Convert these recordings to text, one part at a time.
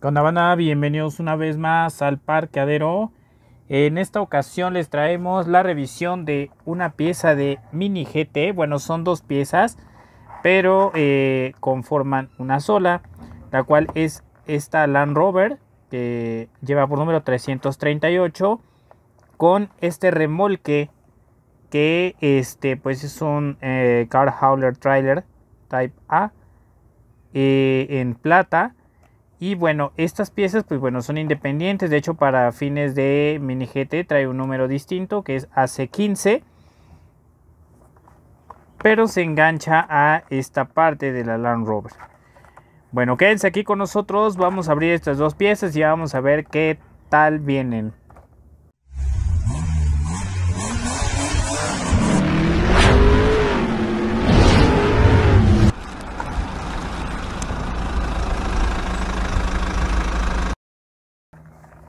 Condabana, bienvenidos una vez más al Parqueadero. En esta ocasión les traemos la revisión de una pieza de Mini GT. Bueno, son dos piezas, pero eh, conforman una sola, la cual es esta Land Rover, que lleva por número 338, con este remolque que este, pues es un eh, Car Hauler Trailer Type A eh, en plata y bueno, estas piezas pues bueno, son independientes. De hecho, para fines de Mini GT trae un número distinto que es AC15. Pero se engancha a esta parte de la Land Rover. Bueno, quédense aquí con nosotros. Vamos a abrir estas dos piezas y vamos a ver qué tal vienen.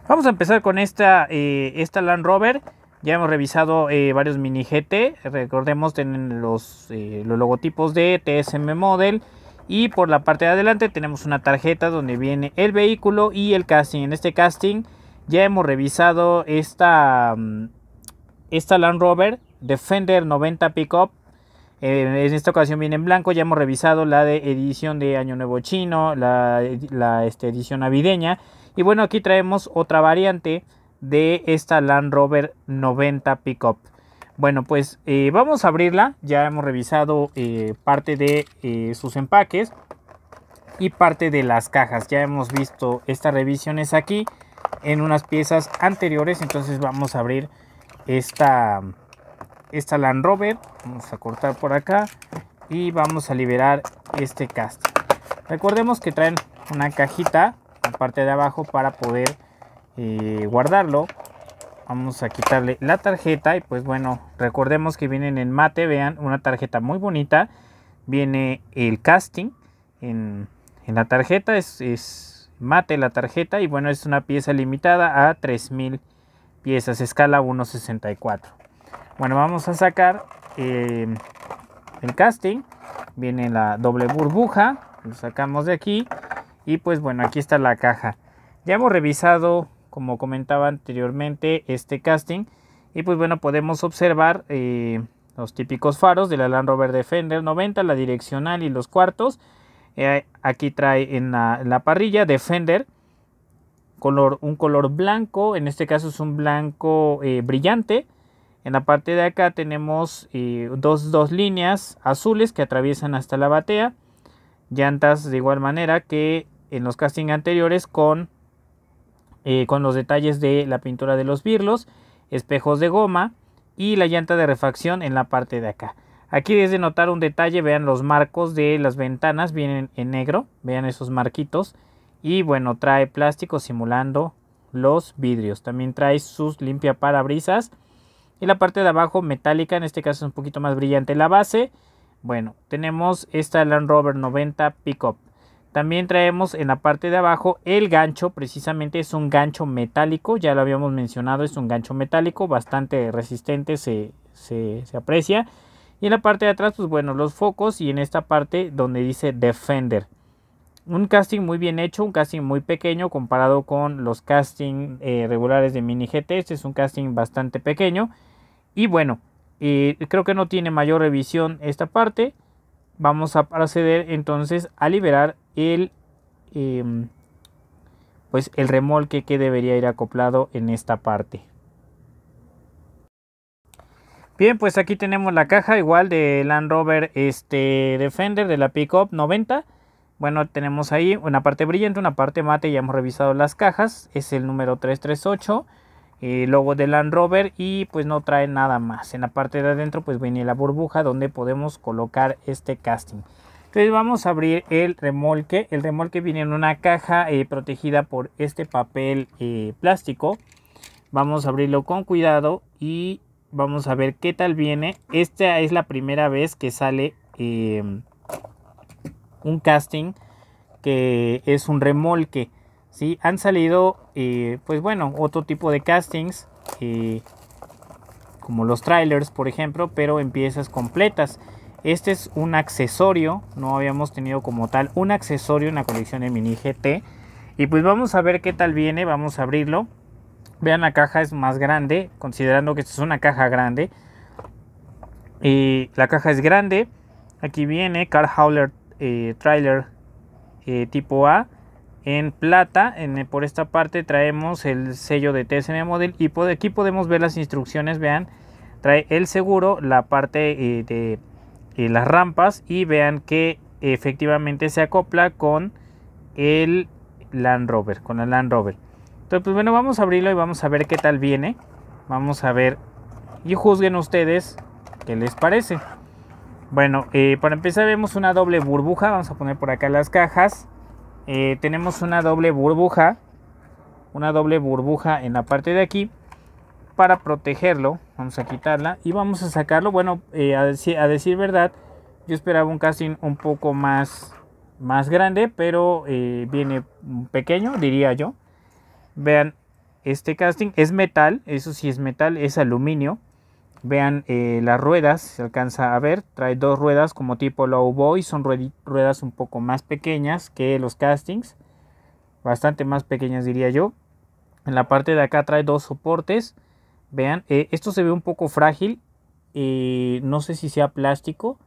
Vamos a empezar con esta, eh, esta Land Rover. Ya hemos revisado eh, varios mini GT. Recordemos tienen los, eh, los logotipos de TSM Model. Y por la parte de adelante tenemos una tarjeta donde viene el vehículo y el casting. En este casting ya hemos revisado esta, mm, esta Land Rover Defender 90 Pickup. en esta ocasión viene en blanco. Ya hemos revisado la de edición de Año Nuevo Chino, la, este, edición navideña. Y bueno, aquí traemos otra variante de esta Land Rover 90 Pickup. Bueno, pues eh, vamos a abrirla. Ya hemos revisado eh, parte de eh, sus empaques y parte de las cajas. Ya hemos visto estas revisiones aquí en unas piezas anteriores. Entonces vamos a abrir esta, esta Land Rover. Vamos a cortar por acá y vamos a liberar este cast. Recordemos que traen una cajita parte de abajo para poder eh, guardarlo vamos a quitarle la tarjeta y pues bueno recordemos que vienen en mate vean una tarjeta muy bonita viene el casting en, la tarjeta es, mate la tarjeta y bueno es una pieza limitada a 3000 piezas escala 164 bueno vamos a sacar em, el casting viene la doble burbuja lo sacamos de aquí y pues bueno, aquí está la caja. Ya hemos revisado, como comentaba anteriormente, este casting. Y pues bueno, podemos observar eh, los típicos faros de la Land Rover Defender 90, la direccional y los cuartos. Eh, aquí trae en la, parrilla Defender color, un color blanco, en este caso es un blanco eh, brillante. En la parte de acá tenemos dos, líneas azules que atraviesan hasta la batea. Llantas de igual manera que en los castings anteriores con, eh, con los detalles de la pintura de los birlos, espejos de goma y la llanta de refacción en la parte de acá. Aquí es de notar un detalle, vean los marcos de las ventanas, vienen en negro, vean esos marquitos. Y bueno, trae plástico simulando los vidrios. También trae sus limpia parabrisas. Y la parte de abajo metálica, en este caso es un poquito más brillante la base. Bueno, tenemos esta Land Rover 90 Pickup. También traemos en la parte de abajo el gancho, precisamente es un gancho metálico, ya lo habíamos mencionado, es un gancho metálico bastante resistente, se, aprecia. Y en la parte de atrás, pues bueno, los focos y en esta parte donde dice Defender. Un casting muy bien hecho, un casting muy pequeño comparado con los castings eh, regulares de Mini GT. Este es un casting bastante pequeño. Y bueno, eh, creo que no tiene mayor revisión esta parte. Vamos a proceder entonces a liberar el, em, pues el remolque que debería ir acoplado en esta parte. Bien, pues aquí tenemos la caja igual de Land Rover este Defender de la Pickup 90. Bueno, tenemos ahí una parte brillante, una parte mate, ya hemos revisado las cajas. Es el número 338, eh, logo de Land Rover y pues no trae nada más. En la parte de adentro pues viene la burbuja donde podemos colocar este casting. Entonces vamos a abrir el remolque. El remolque viene en una caja eh, protegida por este papel eh, plástico. Vamos a abrirlo con cuidado y vamos a ver qué tal viene. Esta es la primera vez que sale eh, un casting que es un remolque. ¿sí? Han salido, pues bueno, otro tipo de castings como los trailers, por ejemplo, pero en piezas completas. Este es un accesorio, no habíamos tenido como tal un accesorio en la colección de Mini GT. Y pues vamos a ver qué tal viene, vamos a abrirlo. Vean, la caja es más grande, considerando que esta es una caja grande. Y la caja es grande. Aquí viene Car Howler eh, Trailer eh, tipo A en plata. Eh, por esta parte traemos el sello de TSM Model y por aquí podemos ver las instrucciones. Vean, trae el seguro, la parte de las rampas y vean que efectivamente se acopla con el Land Rover, con el Land Rover. Entonces, pues bueno, vamos a abrirlo y vamos a ver qué tal viene. Vamos a ver y juzguen ustedes qué les parece. Bueno, eh, para empezar vemos una doble burbuja. Vamos a poner por acá las cajas. Eh, tenemos una doble burbuja. Una doble burbuja en la parte de aquí para protegerlo, vamos a quitarla y vamos a sacarlo. Bueno, eh, a, decir, verdad, yo esperaba un casting un poco más, más grande, pero eh, viene pequeño, diría yo. Vean, este casting es metal, eso sí es metal, es aluminio. Vean eh, las ruedas, se alcanza a ver, trae dos ruedas como tipo low boy, son ruedas un poco más pequeñas que los castings, bastante más pequeñas diría yo. En la parte de acá trae dos soportes Vean, eh, esto se ve un poco frágil. Eh, no sé si sea plástico.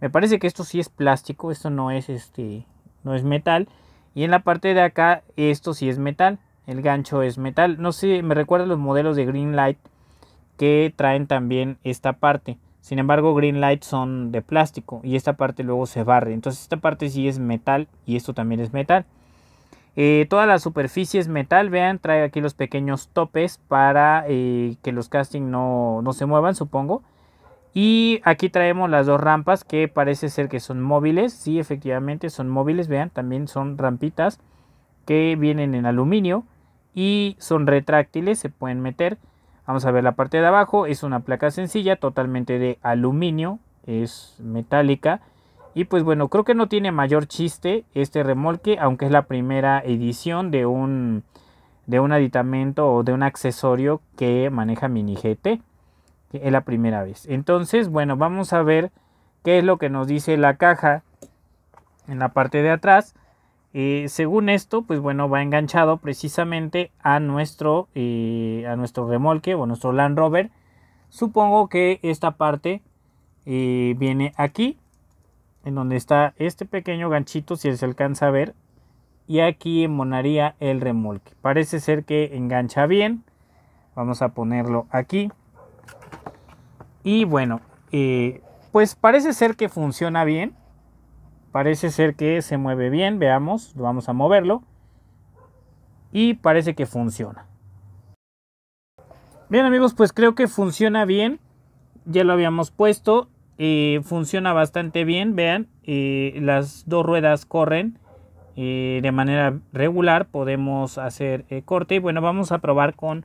Me parece que esto sí es plástico. Esto no es este. No es metal. Y en la parte de acá, esto sí es metal. El gancho es metal. No sé, me recuerda los modelos de Greenlight que traen también esta parte. Sin embargo, Greenlight son de plástico y esta parte luego se barre. Entonces esta parte sí es metal y esto también es metal. Eh, toda la superficie es metal, vean, trae aquí los pequeños topes para eh, que los casting no, no, se muevan, supongo. Y aquí traemos las dos rampas que parece ser que son móviles, sí, efectivamente son móviles, vean, también son rampitas que vienen en aluminio y son retráctiles, se pueden meter. Vamos a ver la parte de abajo, es una placa sencilla, totalmente de aluminio, es metálica y pues bueno, creo que no tiene mayor chiste este remolque, aunque es la primera edición de un, de un aditamento o de un accesorio que maneja Mini GT. Es la primera vez. Entonces, bueno, vamos a ver qué es lo que nos dice la caja en la parte de atrás. Eh, según esto, pues bueno, va enganchado precisamente a nuestro, eh, a nuestro remolque o nuestro Land Rover. Supongo que esta parte eh, viene aquí en donde está este pequeño ganchito, si se alcanza a ver, y aquí monaría el remolque. Parece ser que engancha bien, vamos a ponerlo aquí. Y bueno, eh, pues parece ser que funciona bien, parece ser que se mueve bien, veamos, vamos a moverlo. Y parece que funciona. Bien amigos, pues creo que funciona bien. Ya lo habíamos puesto funciona bastante bien, vean, las dos ruedas corren de manera regular, podemos hacer eh, corte bueno, vamos a probar con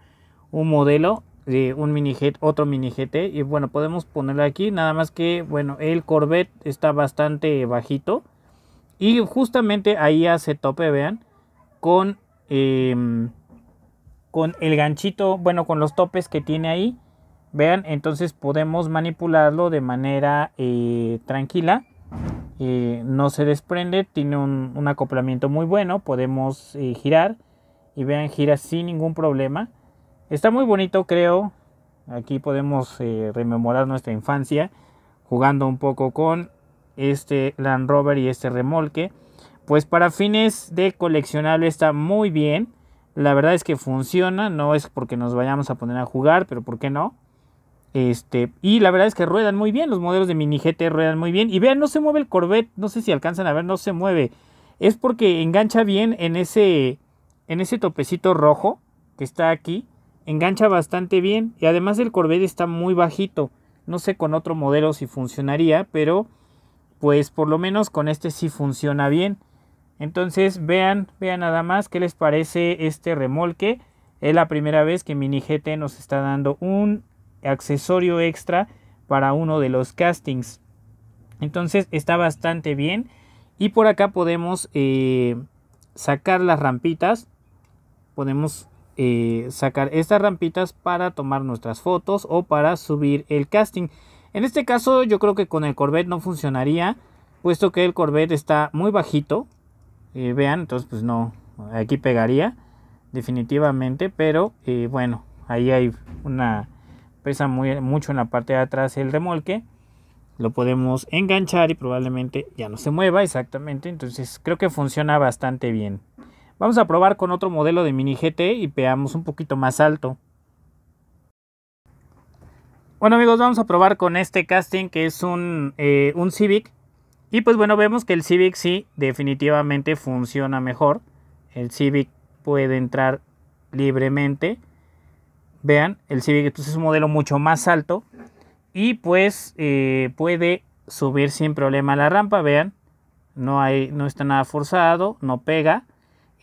un modelo de un mini GT, otro mini GT y bueno, podemos ponerlo aquí, nada más que bueno, el Corvette está bastante bajito y justamente ahí hace tope, vean, con em, con el ganchito, bueno, con los topes que tiene ahí Vean, entonces podemos manipularlo de manera eh, tranquila. Eh, no se desprende, tiene un, acoplamiento muy bueno, podemos eh, girar y vean, gira sin ningún problema. Está muy bonito, creo. Aquí podemos rememorar nuestra infancia jugando un poco con este Land Rover y este remolque. Pues para fines de coleccionable está muy bien. La verdad es que funciona, no es porque nos vayamos a poner a jugar, pero ¿por qué no? Este, y la verdad es que ruedan muy bien, los modelos de mini GT ruedan muy bien. Y vean, no se mueve el Corvette, no sé si alcanzan a ver, no se mueve. Es porque engancha bien en ese, en ese topecito rojo que está aquí. Engancha bastante bien y además el Corvette está muy bajito. No sé con otro modelo si funcionaría, pero pues por lo menos con este sí funciona bien. Entonces vean, vean nada más qué les parece este remolque. Es la primera vez que Mini GT nos está dando un accesorio extra para uno de los castings. Entonces está bastante bien. Y por acá podemos eh, sacar las rampitas. Podemos eh, sacar estas rampitas para tomar nuestras fotos o para subir el casting. En este caso yo creo que con el Corvette no funcionaría. Puesto que el Corvette está muy bajito. Eh, vean, entonces pues no. Aquí pegaría definitivamente. Pero bueno, ahí hay una pesa muy, mucho en la parte de atrás el remolque. Lo podemos enganchar y probablemente ya no se mueva exactamente. Entonces creo que funciona bastante bien. Vamos a probar con otro modelo de Mini GT y pegamos un poquito más alto. Bueno amigos, vamos a probar con este casting que es un, eh, un Civic. Y pues bueno, vemos que el Civic sí definitivamente funciona mejor. El Civic puede entrar libremente. Vean, el Civic entonces es un modelo mucho más alto y pues eh, puede subir sin problema la rampa, vean. No, hay, no está nada forzado, no pega.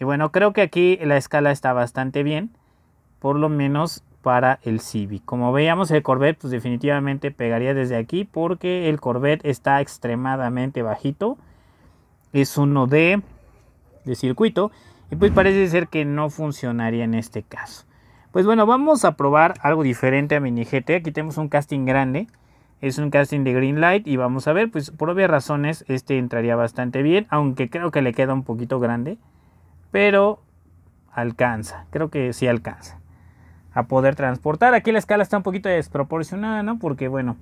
Y bueno, creo que aquí la escala está bastante bien, por lo menos para el Civic. Como veíamos, el Corvette pues definitivamente pegaría desde aquí porque el Corvette está extremadamente bajito. Es uno de, de circuito y pues parece ser que no funcionaría en este caso. Pues bueno, vamos a probar algo diferente a Mini GT. Aquí tenemos un casting grande. Es un casting de Green Light y vamos a ver, pues por obvias razones este entraría bastante bien, aunque creo que le queda un poquito grande, pero alcanza, creo que sí alcanza a poder transportar. Aquí la escala está un poquito desproporcionada, ¿no? Porque bueno,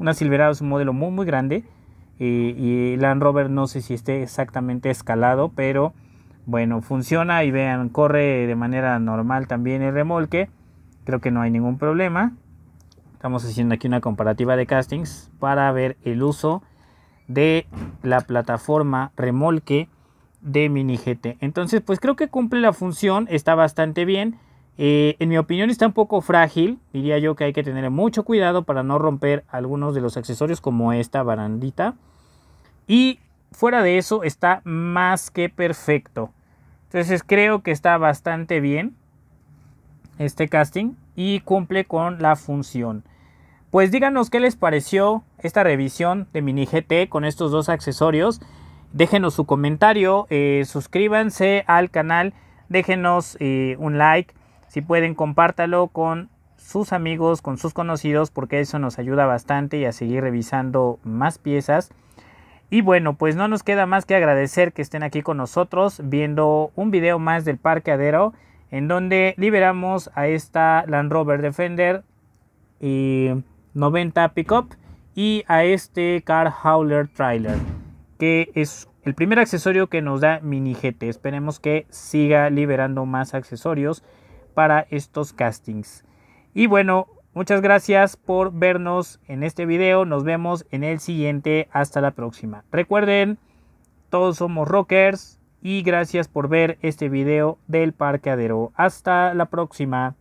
una Silverado es un modelo muy muy grande eh, y, y Land Rover no sé si esté exactamente escalado, pero bueno, funciona y vean, corre de manera normal también el remolque. Creo que no hay ningún problema. Estamos haciendo aquí una comparativa de castings para ver el uso de la plataforma remolque de Mini GT. Entonces, pues creo que cumple la función, está bastante bien. Eh, en mi opinión está un poco frágil, diría yo que hay que tener mucho cuidado para no romper algunos de los accesorios como esta barandita. Y fuera de eso está más que perfecto. Entonces creo que está bastante bien este casting y cumple con la función. Pues díganos qué les pareció esta revisión de Mini GT con estos dos accesorios. Déjenos su comentario, eh, suscríbanse al canal, déjenos eh, un like. Si pueden, compártalo con sus amigos, con sus conocidos, porque eso nos ayuda bastante y a seguir revisando más piezas. Y bueno, pues no nos queda más que agradecer que estén aquí con nosotros viendo un video más del parqueadero en donde liberamos a esta Land Rover Defender y 90 Pickup y a este Car Howler Trailer que es el primer accesorio que nos da Mini GT. Esperemos que siga liberando más accesorios para estos castings. Y bueno, Muchas gracias por vernos en este video. Nos vemos en el siguiente. Hasta la próxima. Recuerden, todos somos rockers y gracias por ver este video del parqueadero. Hasta la próxima.